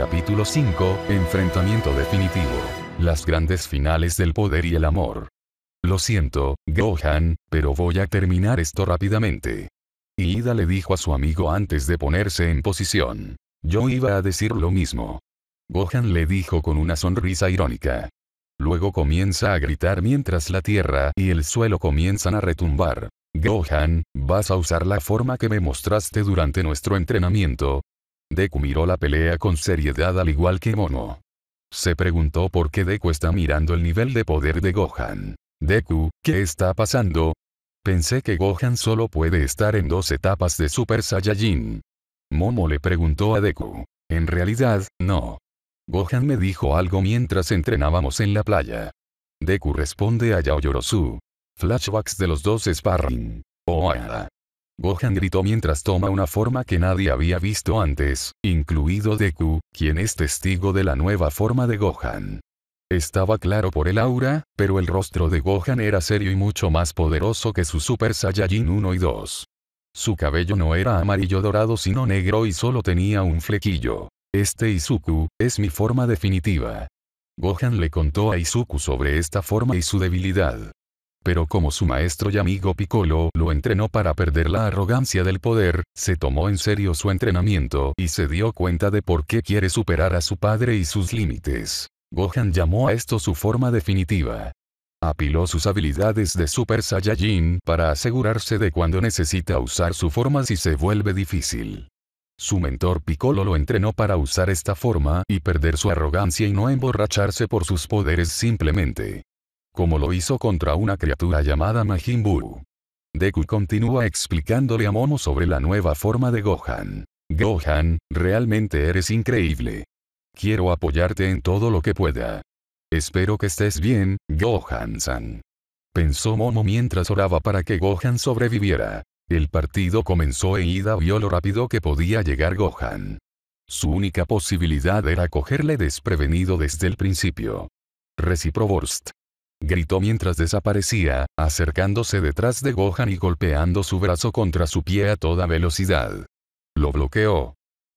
Capítulo 5, Enfrentamiento definitivo. Las grandes finales del poder y el amor. Lo siento, Gohan, pero voy a terminar esto rápidamente. Y Ida le dijo a su amigo antes de ponerse en posición. Yo iba a decir lo mismo. Gohan le dijo con una sonrisa irónica. Luego comienza a gritar mientras la tierra y el suelo comienzan a retumbar. Gohan, vas a usar la forma que me mostraste durante nuestro entrenamiento, Deku miró la pelea con seriedad al igual que Mono. Se preguntó por qué Deku está mirando el nivel de poder de Gohan. Deku, ¿qué está pasando? Pensé que Gohan solo puede estar en dos etapas de Super Saiyajin. Momo le preguntó a Deku. En realidad, no. Gohan me dijo algo mientras entrenábamos en la playa. Deku responde a Yaoyorosu. Flashbacks de los dos sparring. ah. Gohan gritó mientras toma una forma que nadie había visto antes, incluido Deku, quien es testigo de la nueva forma de Gohan. Estaba claro por el aura, pero el rostro de Gohan era serio y mucho más poderoso que su Super Saiyajin 1 y 2. Su cabello no era amarillo dorado sino negro y solo tenía un flequillo. Este Izuku, es mi forma definitiva. Gohan le contó a Izuku sobre esta forma y su debilidad. Pero como su maestro y amigo Piccolo lo entrenó para perder la arrogancia del poder, se tomó en serio su entrenamiento y se dio cuenta de por qué quiere superar a su padre y sus límites. Gohan llamó a esto su forma definitiva. Apiló sus habilidades de Super Saiyajin para asegurarse de cuando necesita usar su forma si se vuelve difícil. Su mentor Piccolo lo entrenó para usar esta forma y perder su arrogancia y no emborracharse por sus poderes simplemente como lo hizo contra una criatura llamada Majin Buu. Deku continúa explicándole a Momo sobre la nueva forma de Gohan. Gohan, realmente eres increíble. Quiero apoyarte en todo lo que pueda. Espero que estés bien, Gohan-san. Pensó Momo mientras oraba para que Gohan sobreviviera. El partido comenzó e Ida vio lo rápido que podía llegar Gohan. Su única posibilidad era cogerle desprevenido desde el principio. Reciproborst gritó mientras desaparecía, acercándose detrás de Gohan y golpeando su brazo contra su pie a toda velocidad. Lo bloqueó.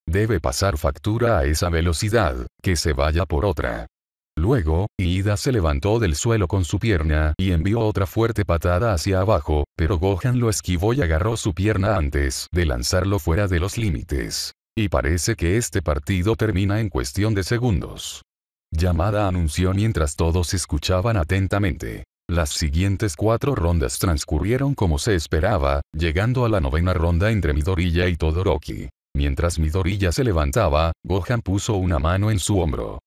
Debe pasar factura a esa velocidad, que se vaya por otra. Luego, Ida se levantó del suelo con su pierna y envió otra fuerte patada hacia abajo, pero Gohan lo esquivó y agarró su pierna antes de lanzarlo fuera de los límites. Y parece que este partido termina en cuestión de segundos llamada anunció mientras todos escuchaban atentamente. Las siguientes cuatro rondas transcurrieron como se esperaba, llegando a la novena ronda entre Midoriya y Todoroki. Mientras Midoriya se levantaba, Gohan puso una mano en su hombro.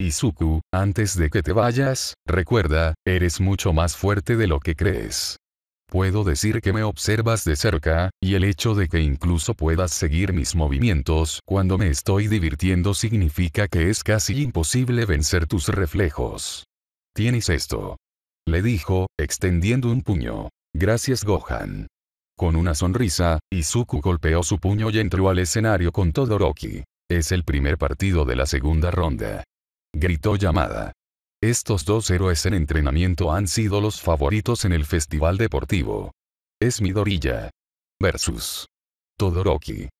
Izuku, antes de que te vayas, recuerda, eres mucho más fuerte de lo que crees. Puedo decir que me observas de cerca, y el hecho de que incluso puedas seguir mis movimientos cuando me estoy divirtiendo significa que es casi imposible vencer tus reflejos. Tienes esto. Le dijo, extendiendo un puño. Gracias Gohan. Con una sonrisa, Izuku golpeó su puño y entró al escenario con Todoroki. Es el primer partido de la segunda ronda. Gritó llamada. Estos dos héroes en entrenamiento han sido los favoritos en el festival deportivo. Es Midorilla Versus. Todoroki.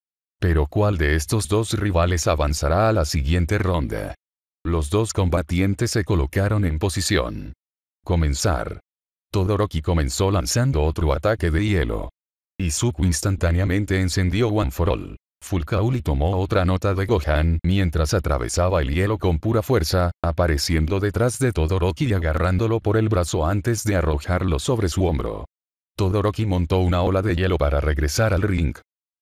Pero ¿cuál de estos dos rivales avanzará a la siguiente ronda? Los dos combatientes se colocaron en posición. Comenzar. Todoroki comenzó lanzando otro ataque de hielo. Izuku instantáneamente encendió One for All. Fulkauli tomó otra nota de Gohan mientras atravesaba el hielo con pura fuerza, apareciendo detrás de Todoroki y agarrándolo por el brazo antes de arrojarlo sobre su hombro. Todoroki montó una ola de hielo para regresar al ring.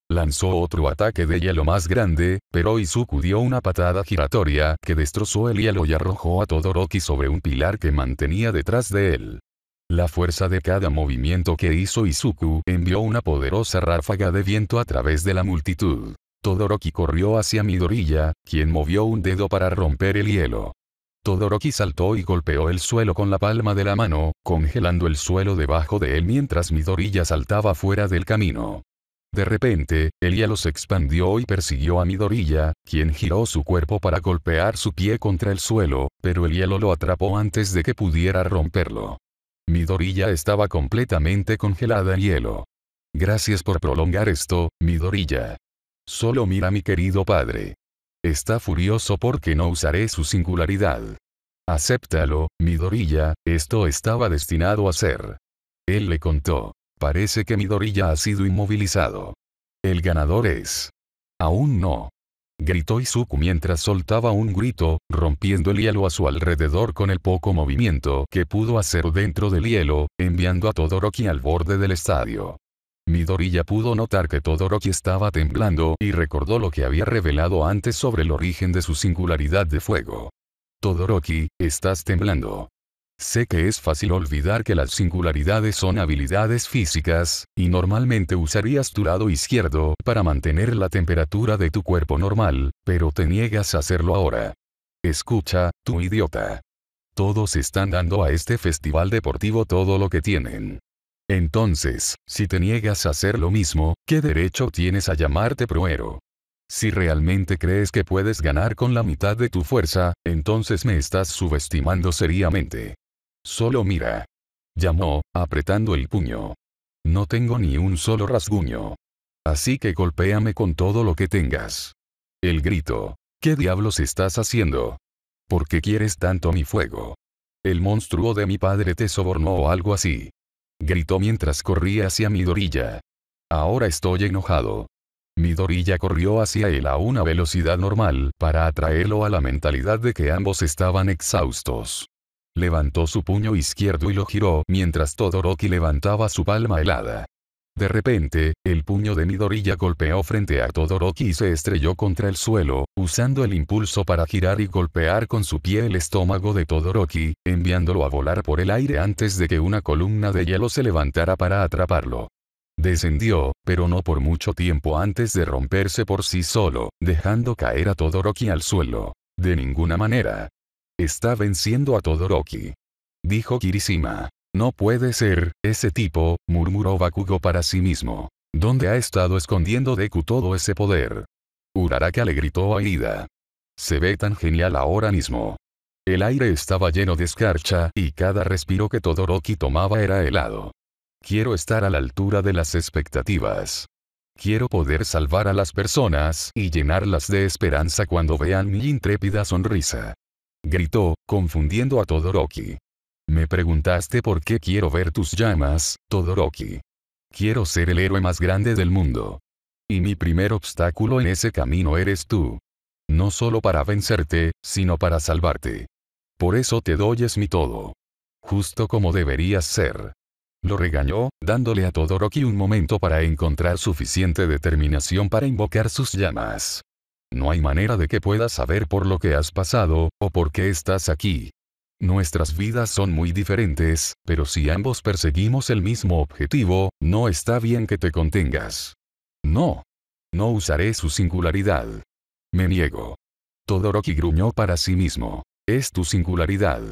Lanzó otro ataque de hielo más grande, pero Izuku dio una patada giratoria que destrozó el hielo y arrojó a Todoroki sobre un pilar que mantenía detrás de él. La fuerza de cada movimiento que hizo Izuku envió una poderosa ráfaga de viento a través de la multitud. Todoroki corrió hacia Midoriya, quien movió un dedo para romper el hielo. Todoroki saltó y golpeó el suelo con la palma de la mano, congelando el suelo debajo de él mientras Midoriya saltaba fuera del camino. De repente, el hielo se expandió y persiguió a Midoriya, quien giró su cuerpo para golpear su pie contra el suelo, pero el hielo lo atrapó antes de que pudiera romperlo. Mi dorilla estaba completamente congelada en hielo. Gracias por prolongar esto, mi dorilla. Solo mira mi querido padre. Está furioso porque no usaré su singularidad. Acéptalo, dorilla. esto estaba destinado a ser. Él le contó. Parece que mi dorilla ha sido inmovilizado. El ganador es. Aún no gritó Izuku mientras soltaba un grito, rompiendo el hielo a su alrededor con el poco movimiento que pudo hacer dentro del hielo, enviando a Todoroki al borde del estadio. Midoriya pudo notar que Todoroki estaba temblando y recordó lo que había revelado antes sobre el origen de su singularidad de fuego. Todoroki, estás temblando. Sé que es fácil olvidar que las singularidades son habilidades físicas, y normalmente usarías tu lado izquierdo para mantener la temperatura de tu cuerpo normal, pero te niegas a hacerlo ahora. Escucha, tu idiota. Todos están dando a este festival deportivo todo lo que tienen. Entonces, si te niegas a hacer lo mismo, ¿qué derecho tienes a llamarte proero? Si realmente crees que puedes ganar con la mitad de tu fuerza, entonces me estás subestimando seriamente. Solo mira. Llamó, apretando el puño. No tengo ni un solo rasguño. Así que golpéame con todo lo que tengas. El grito. ¿Qué diablos estás haciendo? ¿Por qué quieres tanto mi fuego? El monstruo de mi padre te sobornó o algo así. Gritó mientras corría hacia mi dorilla. Ahora estoy enojado. Mi dorilla corrió hacia él a una velocidad normal para atraerlo a la mentalidad de que ambos estaban exhaustos. Levantó su puño izquierdo y lo giró mientras Todoroki levantaba su palma helada. De repente, el puño de Midoriya golpeó frente a Todoroki y se estrelló contra el suelo, usando el impulso para girar y golpear con su pie el estómago de Todoroki, enviándolo a volar por el aire antes de que una columna de hielo se levantara para atraparlo. Descendió, pero no por mucho tiempo antes de romperse por sí solo, dejando caer a Todoroki al suelo. De ninguna manera, Está venciendo a Todoroki. Dijo Kirishima. No puede ser, ese tipo, murmuró Bakugo para sí mismo. ¿Dónde ha estado escondiendo Deku todo ese poder? Uraraka le gritó a Ida. Se ve tan genial ahora mismo. El aire estaba lleno de escarcha y cada respiro que Todoroki tomaba era helado. Quiero estar a la altura de las expectativas. Quiero poder salvar a las personas y llenarlas de esperanza cuando vean mi intrépida sonrisa gritó, confundiendo a Todoroki. Me preguntaste por qué quiero ver tus llamas, Todoroki. Quiero ser el héroe más grande del mundo. Y mi primer obstáculo en ese camino eres tú. No solo para vencerte, sino para salvarte. Por eso te doy es mi todo. Justo como deberías ser. Lo regañó, dándole a Todoroki un momento para encontrar suficiente determinación para invocar sus llamas. No hay manera de que puedas saber por lo que has pasado, o por qué estás aquí. Nuestras vidas son muy diferentes, pero si ambos perseguimos el mismo objetivo, no está bien que te contengas. No. No usaré su singularidad. Me niego. Todoroki gruñó para sí mismo. Es tu singularidad.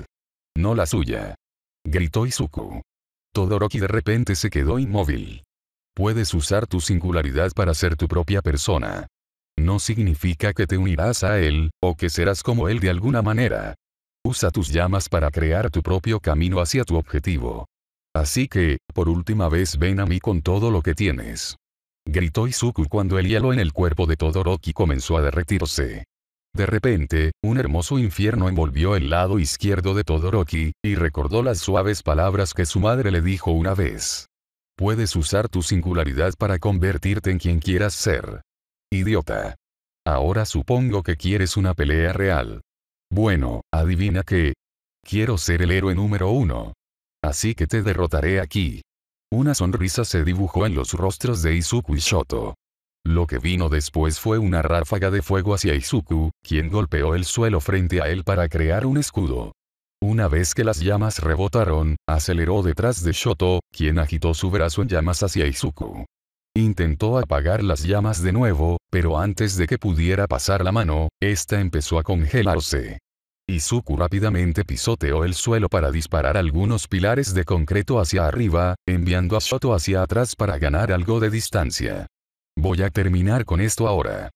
No la suya. Gritó Izuku. Todoroki de repente se quedó inmóvil. Puedes usar tu singularidad para ser tu propia persona no significa que te unirás a él, o que serás como él de alguna manera. Usa tus llamas para crear tu propio camino hacia tu objetivo. Así que, por última vez ven a mí con todo lo que tienes. Gritó Izuku cuando el hielo en el cuerpo de Todoroki comenzó a derretirse. De repente, un hermoso infierno envolvió el lado izquierdo de Todoroki, y recordó las suaves palabras que su madre le dijo una vez. Puedes usar tu singularidad para convertirte en quien quieras ser. Idiota. Ahora supongo que quieres una pelea real. Bueno, adivina qué. Quiero ser el héroe número uno. Así que te derrotaré aquí. Una sonrisa se dibujó en los rostros de Izuku y Shoto. Lo que vino después fue una ráfaga de fuego hacia Izuku, quien golpeó el suelo frente a él para crear un escudo. Una vez que las llamas rebotaron, aceleró detrás de Shoto, quien agitó su brazo en llamas hacia Izuku. Intentó apagar las llamas de nuevo, pero antes de que pudiera pasar la mano, esta empezó a congelarse. Izuku rápidamente pisoteó el suelo para disparar algunos pilares de concreto hacia arriba, enviando a Shoto hacia atrás para ganar algo de distancia. Voy a terminar con esto ahora.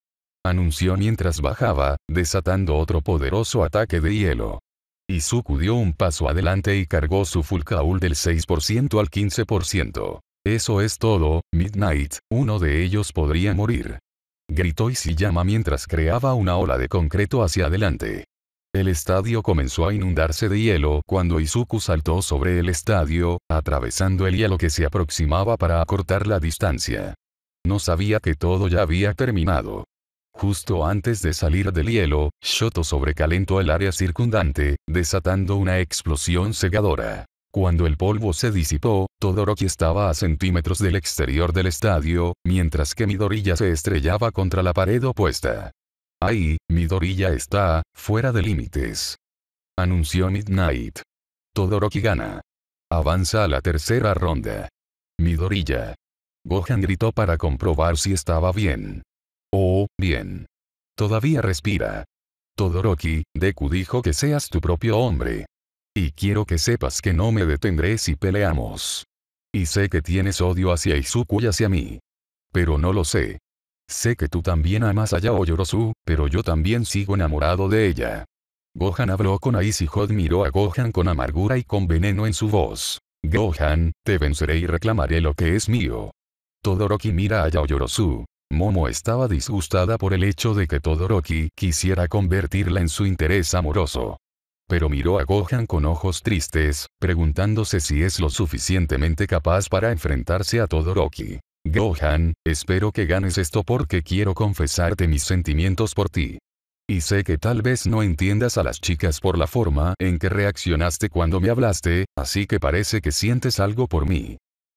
Anunció mientras bajaba, desatando otro poderoso ataque de hielo. Izuku dio un paso adelante y cargó su full caul del 6% al 15%. Eso es todo, Midnight, uno de ellos podría morir. Gritó Isiyama mientras creaba una ola de concreto hacia adelante. El estadio comenzó a inundarse de hielo cuando Izuku saltó sobre el estadio, atravesando el hielo que se aproximaba para acortar la distancia. No sabía que todo ya había terminado. Justo antes de salir del hielo, Shoto sobrecalentó el área circundante, desatando una explosión cegadora. Cuando el polvo se disipó, Todoroki estaba a centímetros del exterior del estadio, mientras que Midorilla se estrellaba contra la pared opuesta. Ahí, Midorilla está, fuera de límites. Anunció Midnight. Todoroki gana. Avanza a la tercera ronda. Midorilla. Gohan gritó para comprobar si estaba bien. Oh, bien. Todavía respira. Todoroki, Deku dijo que seas tu propio hombre. Y quiero que sepas que no me detendré si peleamos. Y sé que tienes odio hacia Izuku y hacia mí. Pero no lo sé. Sé que tú también amas a Yao Yorosu, pero yo también sigo enamorado de ella. Gohan habló con Aishihod, miró a Gohan con amargura y con veneno en su voz. Gohan, te venceré y reclamaré lo que es mío. Todoroki mira a Yao Yorosu. Momo estaba disgustada por el hecho de que Todoroki quisiera convertirla en su interés amoroso pero miró a Gohan con ojos tristes, preguntándose si es lo suficientemente capaz para enfrentarse a Todoroki. Gohan, espero que ganes esto porque quiero confesarte mis sentimientos por ti. Y sé que tal vez no entiendas a las chicas por la forma en que reaccionaste cuando me hablaste, así que parece que sientes algo por mí.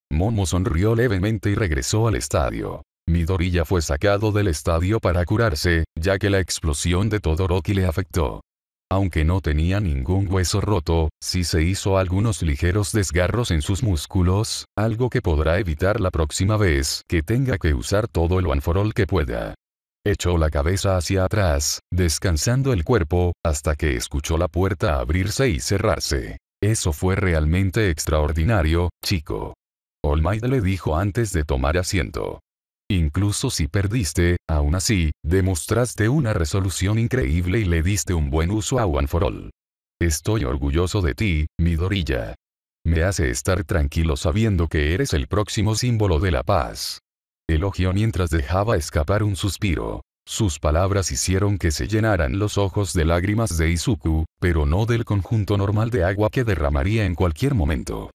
Momo sonrió levemente y regresó al estadio. Midorilla fue sacado del estadio para curarse, ya que la explosión de Todoroki le afectó. Aunque no tenía ningún hueso roto, sí se hizo algunos ligeros desgarros en sus músculos, algo que podrá evitar la próxima vez que tenga que usar todo el anforol que pueda. Echó la cabeza hacia atrás, descansando el cuerpo, hasta que escuchó la puerta abrirse y cerrarse. Eso fue realmente extraordinario, chico. Olmaida le dijo antes de tomar asiento. Incluso si perdiste, aún así, demostraste una resolución increíble y le diste un buen uso a One for All. Estoy orgulloso de ti, dorilla. Me hace estar tranquilo sabiendo que eres el próximo símbolo de la paz. Elogió mientras dejaba escapar un suspiro. Sus palabras hicieron que se llenaran los ojos de lágrimas de Izuku, pero no del conjunto normal de agua que derramaría en cualquier momento.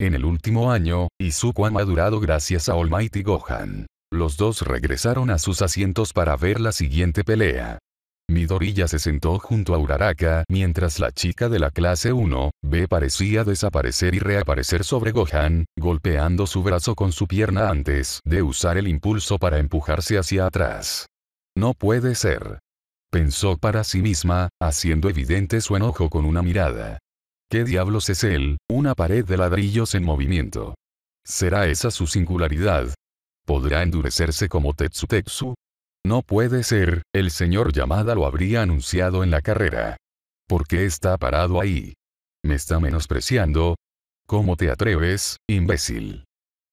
En el último año, Izuku ha madurado gracias a Almighty Gohan. Los dos regresaron a sus asientos para ver la siguiente pelea. Midorilla se sentó junto a Uraraka mientras la chica de la clase 1, B parecía desaparecer y reaparecer sobre Gohan, golpeando su brazo con su pierna antes de usar el impulso para empujarse hacia atrás. No puede ser. Pensó para sí misma, haciendo evidente su enojo con una mirada. ¿Qué diablos es él? Una pared de ladrillos en movimiento. ¿Será esa su singularidad, ¿Podrá endurecerse como Tetsu Tetsu? No puede ser, el señor Yamada lo habría anunciado en la carrera. ¿Por qué está parado ahí? ¿Me está menospreciando? ¿Cómo te atreves, imbécil?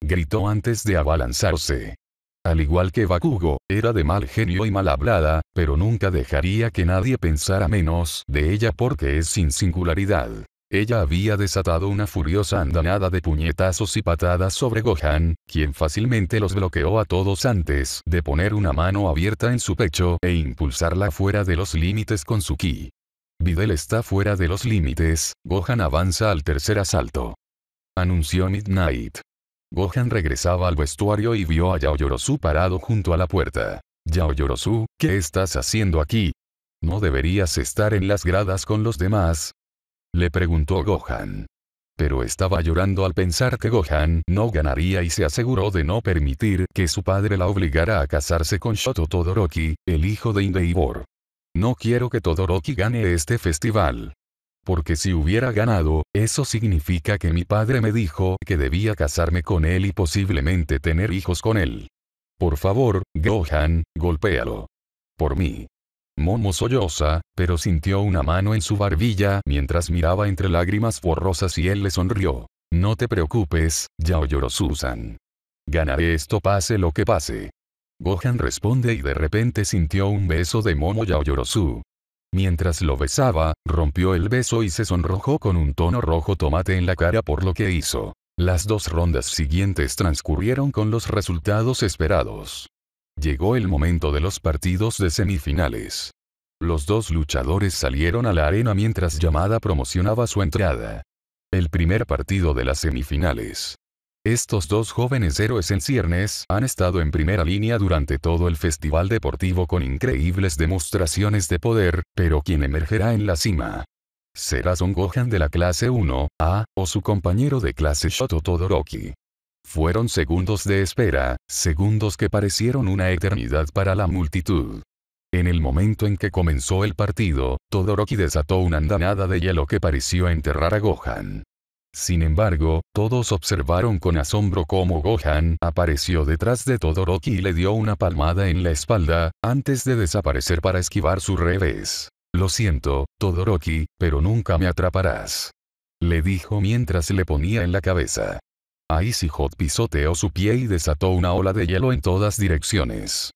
Gritó antes de abalanzarse. Al igual que Bakugo, era de mal genio y mal hablada, pero nunca dejaría que nadie pensara menos de ella porque es sin singularidad. Ella había desatado una furiosa andanada de puñetazos y patadas sobre Gohan, quien fácilmente los bloqueó a todos antes de poner una mano abierta en su pecho e impulsarla fuera de los límites con su ki. Videl está fuera de los límites, Gohan avanza al tercer asalto. Anunció Midnight. Gohan regresaba al vestuario y vio a Yorosu parado junto a la puerta. Yorosu, ¿qué estás haciendo aquí? No deberías estar en las gradas con los demás, le preguntó Gohan. Pero estaba llorando al pensar que Gohan no ganaría y se aseguró de no permitir que su padre la obligara a casarse con Shoto Todoroki, el hijo de Indeibor. No quiero que Todoroki gane este festival. Porque si hubiera ganado, eso significa que mi padre me dijo que debía casarme con él y posiblemente tener hijos con él. Por favor, Gohan, golpéalo. Por mí. Momo solloza, pero sintió una mano en su barbilla mientras miraba entre lágrimas borrosas y él le sonrió. No te preocupes, Yao san Ganaré esto pase lo que pase. Gohan responde y de repente sintió un beso de Momo yaoyorosu. Mientras lo besaba, rompió el beso y se sonrojó con un tono rojo tomate en la cara por lo que hizo. Las dos rondas siguientes transcurrieron con los resultados esperados. Llegó el momento de los partidos de semifinales. Los dos luchadores salieron a la arena mientras Yamada promocionaba su entrada. El primer partido de las semifinales. Estos dos jóvenes héroes en ciernes han estado en primera línea durante todo el festival deportivo con increíbles demostraciones de poder, pero quien emergerá en la cima será Son Gohan de la clase 1, A, o su compañero de clase Shoto Todoroki. Fueron segundos de espera, segundos que parecieron una eternidad para la multitud. En el momento en que comenzó el partido, Todoroki desató una andanada de hielo que pareció enterrar a Gohan. Sin embargo, todos observaron con asombro cómo Gohan apareció detrás de Todoroki y le dio una palmada en la espalda, antes de desaparecer para esquivar su revés. Lo siento, Todoroki, pero nunca me atraparás. Le dijo mientras le ponía en la cabeza. Icy Hot pisoteó su pie y desató una ola de hielo en todas direcciones.